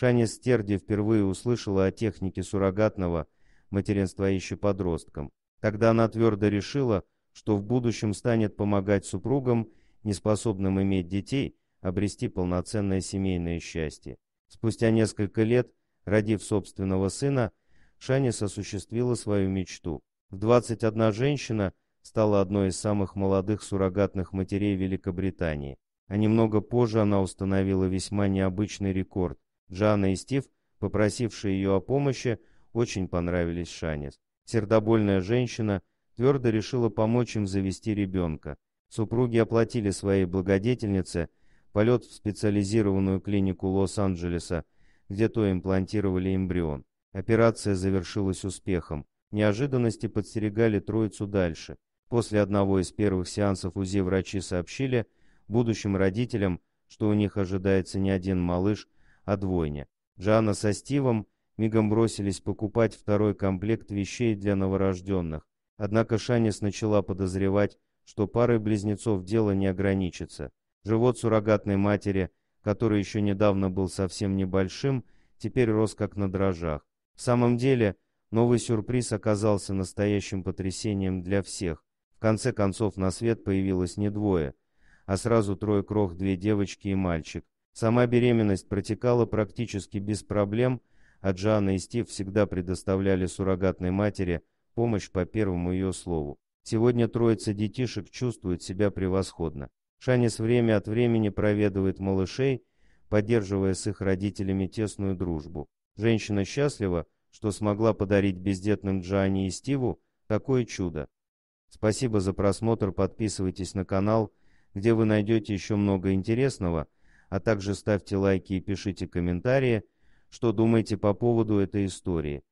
Шаня Стерди впервые услышала о технике суррогатного материнства еще подростком. Тогда она твердо решила, что в будущем станет помогать супругам, неспособным иметь детей, обрести полноценное семейное счастье. Спустя несколько лет, родив собственного сына, Шанис осуществила свою мечту. В 21 женщина стала одной из самых молодых суррогатных матерей Великобритании. А немного позже она установила весьма необычный рекорд Джанна и Стив, попросившие ее о помощи, очень понравились Шанис. Сердобольная женщина твердо решила помочь им завести ребенка. Супруги оплатили своей благодетельнице полет в специализированную клинику Лос-Анджелеса, где то имплантировали эмбрион. Операция завершилась успехом. Неожиданности подстерегали троицу дальше. После одного из первых сеансов УЗИ врачи сообщили будущим родителям, что у них ожидается не один малыш, о двойне. Джана со Стивом мигом бросились покупать второй комплект вещей для новорожденных. Однако Шанис начала подозревать, что парой близнецов дело не ограничится. Живот суррогатной матери, который еще недавно был совсем небольшим, теперь рос как на дрожжах. В самом деле, новый сюрприз оказался настоящим потрясением для всех. В конце концов на свет появилось не двое, а сразу трое крох, две девочки и мальчик. Сама беременность протекала практически без проблем, а Джанна и Стив всегда предоставляли суррогатной матери помощь по первому ее слову. Сегодня троица детишек чувствует себя превосходно. Шанис время от времени проведывает малышей, поддерживая с их родителями тесную дружбу. Женщина счастлива, что смогла подарить бездетным Джане и Стиву такое чудо. Спасибо за просмотр, подписывайтесь на канал, где вы найдете еще много интересного – а также ставьте лайки и пишите комментарии, что думаете по поводу этой истории.